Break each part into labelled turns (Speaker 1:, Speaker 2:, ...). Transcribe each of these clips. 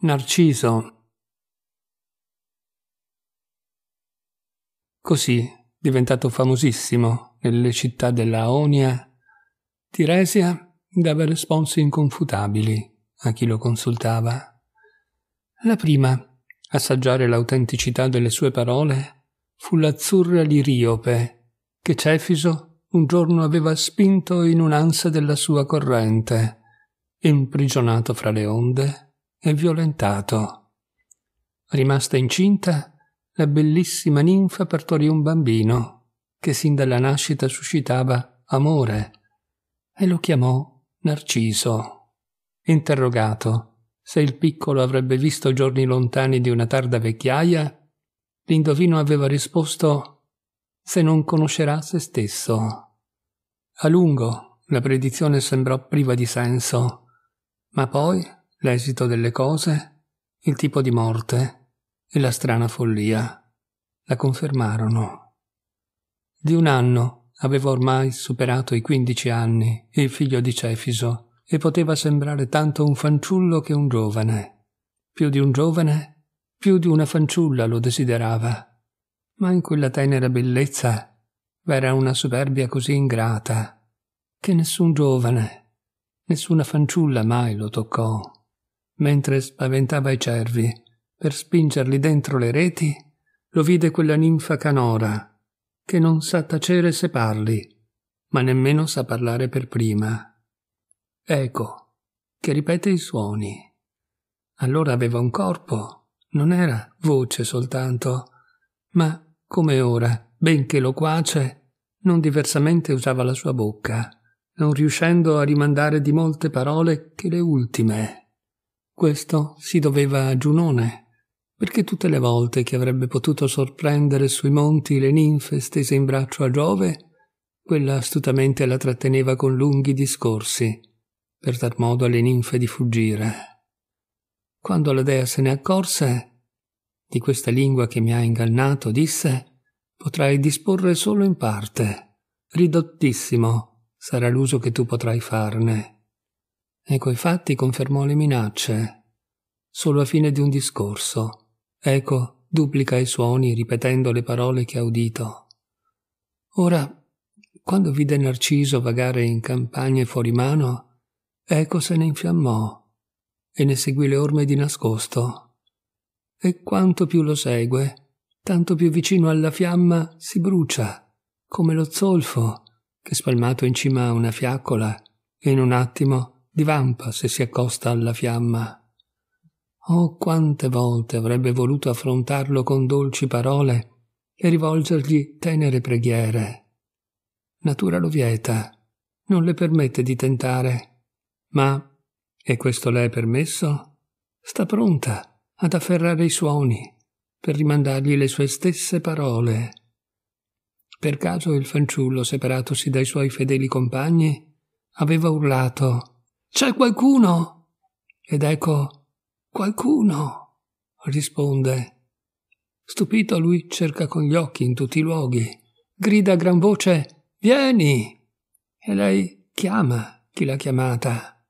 Speaker 1: Narciso. Così, diventato famosissimo nelle città della Aonia, Tiresia dava risposte inconfutabili a chi lo consultava. La prima, assaggiare l'autenticità delle sue parole, fu l'azzurra liriope che Cefiso un giorno aveva spinto in un'ansia della sua corrente, imprigionato fra le onde e violentato. Rimasta incinta, la bellissima ninfa partorì un bambino che sin dalla nascita suscitava amore e lo chiamò Narciso. Interrogato se il piccolo avrebbe visto giorni lontani di una tarda vecchiaia, l'indovino aveva risposto se non conoscerà se stesso. A lungo la predizione sembrò priva di senso, ma poi l'esito delle cose, il tipo di morte e la strana follia la confermarono. Di un anno aveva ormai superato i quindici anni il figlio di Cefiso e poteva sembrare tanto un fanciullo che un giovane. Più di un giovane, più di una fanciulla lo desiderava. Ma in quella tenera bellezza v'era una superbia così ingrata che nessun giovane, nessuna fanciulla mai lo toccò mentre spaventava i cervi, per spingerli dentro le reti, lo vide quella ninfa canora, che non sa tacere se parli, ma nemmeno sa parlare per prima. Eco, che ripete i suoni. Allora aveva un corpo, non era voce soltanto, ma, come ora, benché loquace, non diversamente usava la sua bocca, non riuscendo a rimandare di molte parole che le ultime, questo si doveva a Giunone, perché tutte le volte che avrebbe potuto sorprendere sui monti le ninfe stese in braccio a Giove, quella astutamente la tratteneva con lunghi discorsi, per dar modo alle ninfe di fuggire. Quando la dea se ne accorse, di questa lingua che mi ha ingannato, disse, potrai disporre solo in parte, ridottissimo sarà l'uso che tu potrai farne e coi fatti confermò le minacce. Solo a fine di un discorso, Eco duplica i suoni ripetendo le parole che ha udito. Ora, quando vide Narciso vagare in campagne fuori mano, Eco se ne infiammò e ne seguì le orme di nascosto. E quanto più lo segue, tanto più vicino alla fiamma si brucia, come lo zolfo che spalmato in cima a una fiaccola, in un attimo divampa se si accosta alla fiamma. Oh, quante volte avrebbe voluto affrontarlo con dolci parole e rivolgergli tenere preghiere. Natura lo vieta, non le permette di tentare, ma, e questo le è permesso, sta pronta ad afferrare i suoni per rimandargli le sue stesse parole. Per caso il fanciullo, separatosi dai suoi fedeli compagni, aveva urlato c'è qualcuno? Ed ecco, qualcuno, risponde. Stupito lui cerca con gli occhi in tutti i luoghi, grida a gran voce, vieni! E lei chiama chi l'ha chiamata.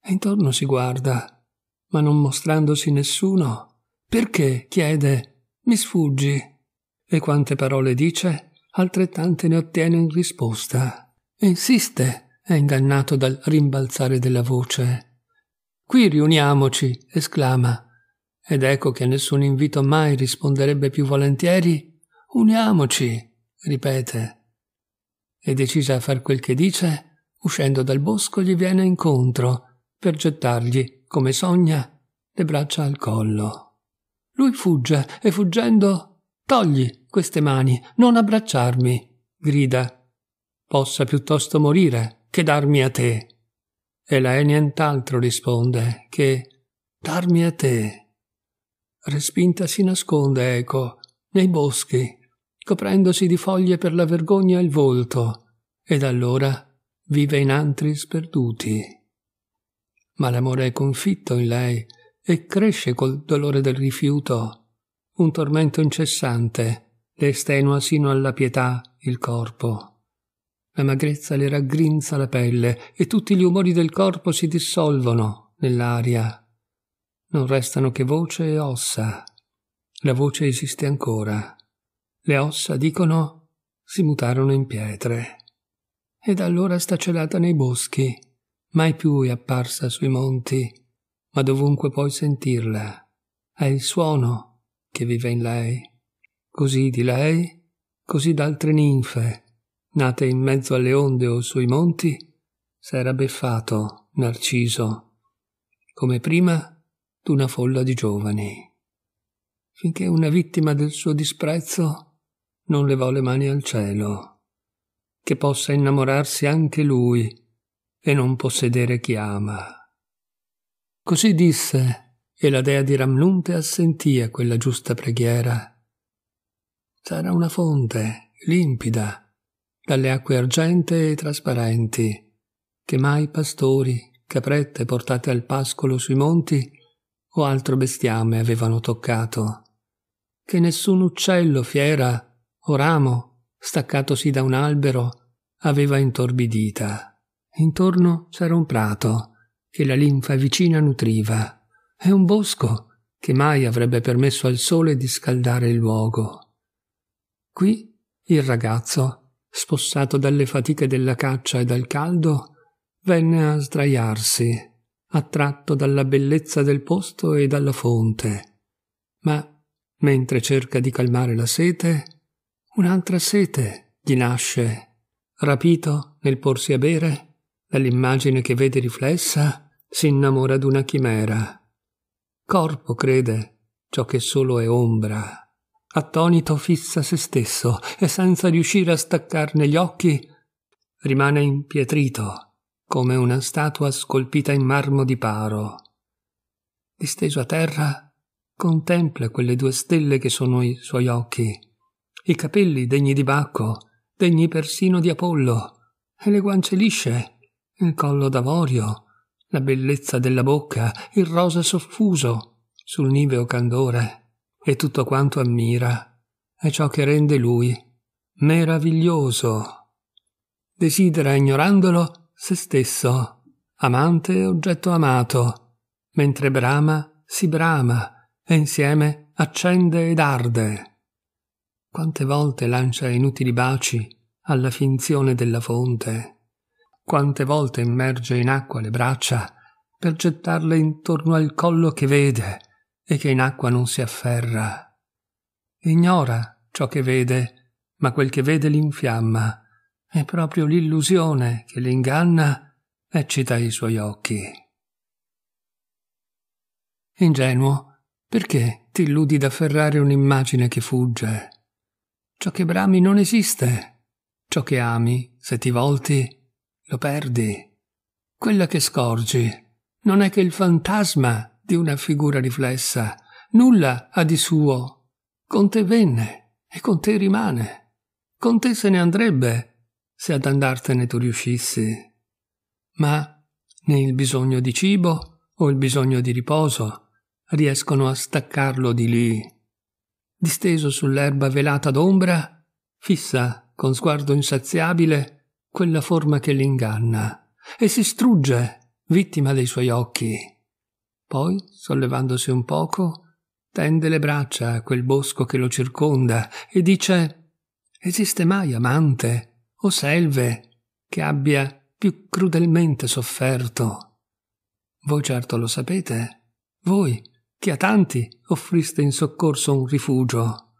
Speaker 1: E intorno si guarda, ma non mostrandosi nessuno. Perché? chiede, mi sfuggi. E quante parole dice, altrettante ne ottiene in risposta. Insiste, è ingannato dal rimbalzare della voce. Qui riuniamoci, esclama. Ed ecco che a nessun invito mai risponderebbe più volentieri. Uniamoci, ripete. E decisa a far quel che dice, uscendo dal bosco gli viene incontro, per gettargli, come sogna, le braccia al collo. Lui fugge e fuggendo Togli queste mani, non abbracciarmi, grida. Possa piuttosto morire che darmi a te. E lei nient'altro risponde che darmi a te. Respinta si nasconde Eco nei boschi, coprendosi di foglie per la vergogna il volto, ed allora vive in antri sperduti. Ma l'amore è confitto in lei e cresce col dolore del rifiuto, un tormento incessante le estenua sino alla pietà il corpo. La magrezza le raggrinza la pelle e tutti gli umori del corpo si dissolvono nell'aria. Non restano che voce e ossa. La voce esiste ancora. Le ossa, dicono, si mutarono in pietre. E da allora sta celata nei boschi. Mai più è apparsa sui monti, ma dovunque puoi sentirla. È il suono che vive in lei. Così di lei, così d'altre ninfe nate in mezzo alle onde o sui monti, s'era beffato Narciso, come prima d'una folla di giovani, finché una vittima del suo disprezzo non levò le mani al cielo, che possa innamorarsi anche lui e non possedere chi ama. Così disse, e la dea di Ramnunte assentì a quella giusta preghiera. C'era una fonte limpida dalle acque argentee e trasparenti, che mai pastori, caprette portate al pascolo sui monti o altro bestiame avevano toccato, che nessun uccello fiera o ramo, staccatosi da un albero, aveva intorbidita. Intorno c'era un prato che la linfa vicina nutriva e un bosco che mai avrebbe permesso al sole di scaldare il luogo. Qui il ragazzo spossato dalle fatiche della caccia e dal caldo, venne a sdraiarsi, attratto dalla bellezza del posto e dalla fonte. Ma, mentre cerca di calmare la sete, un'altra sete gli nasce. Rapito nel porsi a bere, dall'immagine che vede riflessa, si innamora d'una chimera. Corpo crede ciò che solo è ombra attonito fissa se stesso e senza riuscire a staccarne gli occhi, rimane impietrito come una statua scolpita in marmo di paro. Disteso a terra, contempla quelle due stelle che sono i suoi occhi, i capelli degni di Bacco, degni persino di Apollo, e le guance lisce, il collo d'avorio, la bellezza della bocca, il rosa soffuso sul niveo candore e tutto quanto ammira è ciò che rende lui meraviglioso. Desidera, ignorandolo, se stesso, amante e oggetto amato, mentre brama, si brama e insieme accende ed arde. Quante volte lancia inutili baci alla finzione della fonte, quante volte immerge in acqua le braccia per gettarle intorno al collo che vede, e che in acqua non si afferra. Ignora ciò che vede, ma quel che vede l'infiamma. È proprio l'illusione che l'inganna eccita i suoi occhi. Ingenuo, perché ti illudi d'afferrare un'immagine che fugge? Ciò che brami non esiste. Ciò che ami, se ti volti, lo perdi. Quella che scorgi non è che il fantasma di una figura riflessa, nulla ha di suo. Con te venne e con te rimane. Con te se ne andrebbe, se ad andartene tu riuscissi. Ma né il bisogno di cibo o il bisogno di riposo riescono a staccarlo di lì. Disteso sull'erba velata d'ombra, fissa con sguardo insaziabile quella forma che l'inganna e si strugge, vittima dei suoi occhi. Poi, sollevandosi un poco, tende le braccia a quel bosco che lo circonda e dice Esiste mai amante o selve che abbia più crudelmente sofferto? Voi certo lo sapete, voi che a tanti offriste in soccorso un rifugio.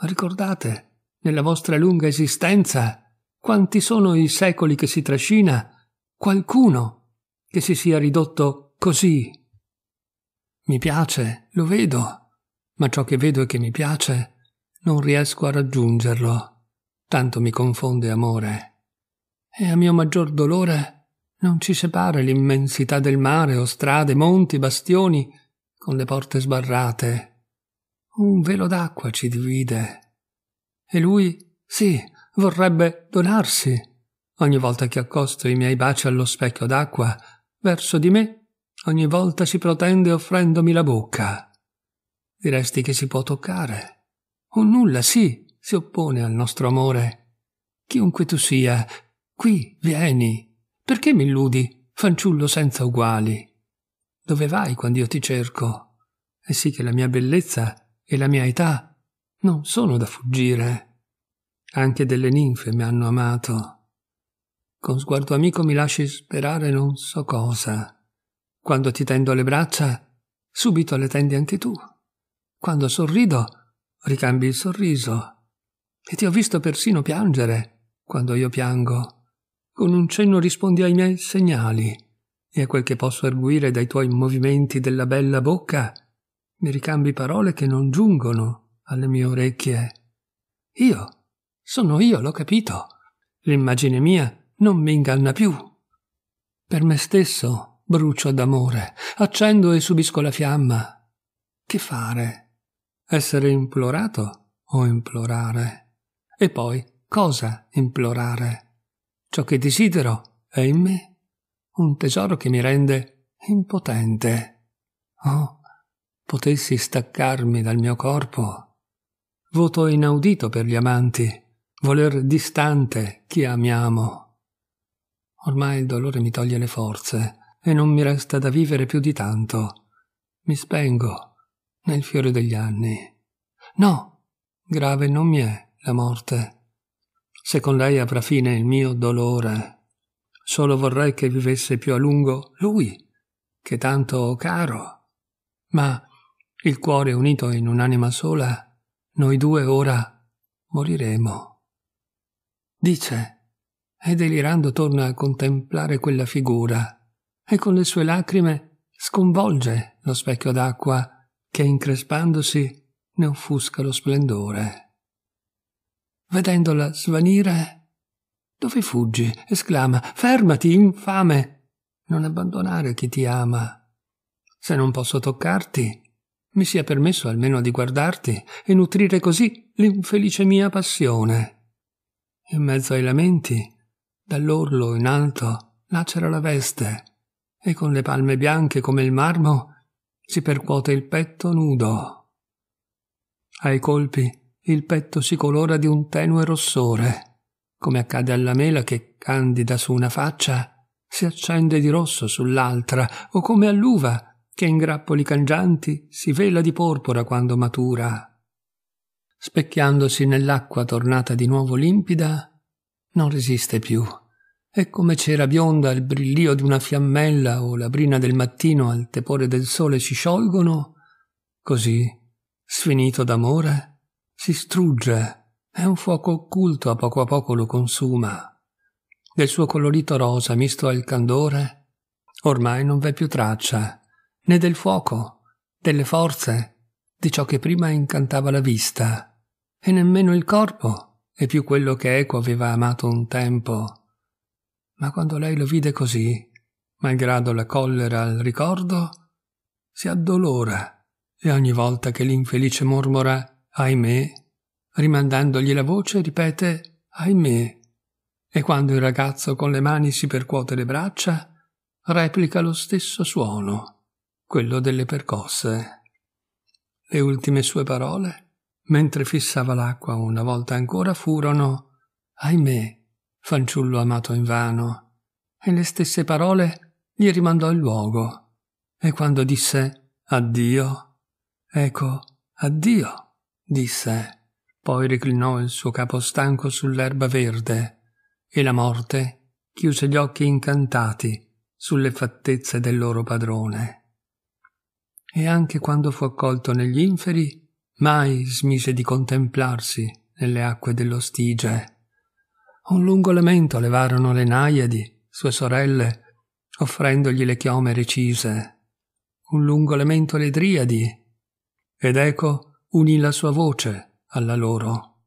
Speaker 1: Ricordate, nella vostra lunga esistenza, quanti sono i secoli che si trascina, qualcuno che si sia ridotto così mi piace, lo vedo, ma ciò che vedo e che mi piace non riesco a raggiungerlo. Tanto mi confonde amore. E a mio maggior dolore non ci separa l'immensità del mare o strade, monti, bastioni con le porte sbarrate. Un velo d'acqua ci divide. E lui, sì, vorrebbe donarsi. Ogni volta che accosto i miei baci allo specchio d'acqua, verso di me ogni volta si protende offrendomi la bocca. Diresti che si può toccare. Un nulla, sì, si oppone al nostro amore. Chiunque tu sia, qui vieni. Perché mi illudi, fanciullo senza uguali? Dove vai quando io ti cerco? E sì che la mia bellezza e la mia età non sono da fuggire. Anche delle ninfe mi hanno amato. Con sguardo amico mi lasci sperare non so cosa quando ti tendo le braccia, subito le tendi anche tu. Quando sorrido, ricambi il sorriso. E ti ho visto persino piangere, quando io piango. Con un cenno rispondi ai miei segnali, e a quel che posso erguire dai tuoi movimenti della bella bocca, mi ricambi parole che non giungono alle mie orecchie. Io, sono io, l'ho capito. L'immagine mia non mi inganna più. Per me stesso Brucio d'amore, accendo e subisco la fiamma. Che fare? Essere implorato o implorare? E poi cosa implorare? Ciò che desidero è in me un tesoro che mi rende impotente. Oh, potessi staccarmi dal mio corpo. Voto inaudito per gli amanti, voler distante chi amiamo. Ormai il dolore mi toglie le forze e non mi resta da vivere più di tanto. Mi spengo nel fiore degli anni. No, grave non mi è la morte. Se con lei avrà fine il mio dolore, solo vorrei che vivesse più a lungo lui, che tanto ho caro. Ma il cuore unito in un'anima sola, noi due ora moriremo. Dice, e delirando torna a contemplare quella figura e con le sue lacrime sconvolge lo specchio d'acqua che increspandosi ne offusca lo splendore. Vedendola svanire, dove fuggi? esclama, fermati, infame! Non abbandonare chi ti ama. Se non posso toccarti, mi sia permesso almeno di guardarti e nutrire così l'infelice mia passione. In mezzo ai lamenti, dall'orlo in alto lacera la veste e con le palme bianche come il marmo si percuote il petto nudo. Ai colpi il petto si colora di un tenue rossore, come accade alla mela che, candida su una faccia, si accende di rosso sull'altra, o come all'uva che in grappoli cangianti si vela di porpora quando matura. Specchiandosi nell'acqua tornata di nuovo limpida, non resiste più e come c'era bionda il brillio di una fiammella o la brina del mattino al tepore del sole si sciolgono, così, sfinito d'amore, si strugge e un fuoco occulto a poco a poco lo consuma. Del suo colorito rosa misto al candore, ormai non v'è più traccia, né del fuoco, delle forze, di ciò che prima incantava la vista, e nemmeno il corpo è più quello che Eco aveva amato un tempo ma quando lei lo vide così, malgrado la collera al ricordo, si addolora e ogni volta che l'infelice mormora ahimè, rimandandogli la voce, ripete ahimè. E quando il ragazzo con le mani si percuote le braccia, replica lo stesso suono, quello delle percosse. Le ultime sue parole, mentre fissava l'acqua una volta ancora, furono ahimè, fanciullo amato invano, e le stesse parole gli rimandò il luogo. E quando disse addio, ecco, addio, disse. Poi reclinò il suo capo stanco sull'erba verde, e la morte chiuse gli occhi incantati sulle fattezze del loro padrone. E anche quando fu accolto negli inferi, mai smise di contemplarsi nelle acque dello Stige un lungo lamento levarono le naiadi, sue sorelle, offrendogli le chiome recise. Un lungo lamento le driadi. Ed Eco unì la sua voce alla loro.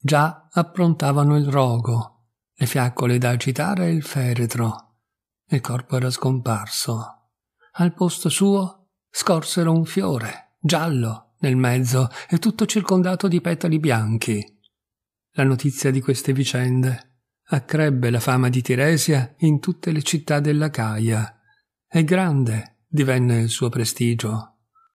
Speaker 1: Già approntavano il rogo, le fiaccole da agitare e il feretro. Il corpo era scomparso. Al posto suo scorsero un fiore, giallo, nel mezzo e tutto circondato di petali bianchi la notizia di queste vicende accrebbe la fama di Tiresia in tutte le città della Caia e grande divenne il suo prestigio.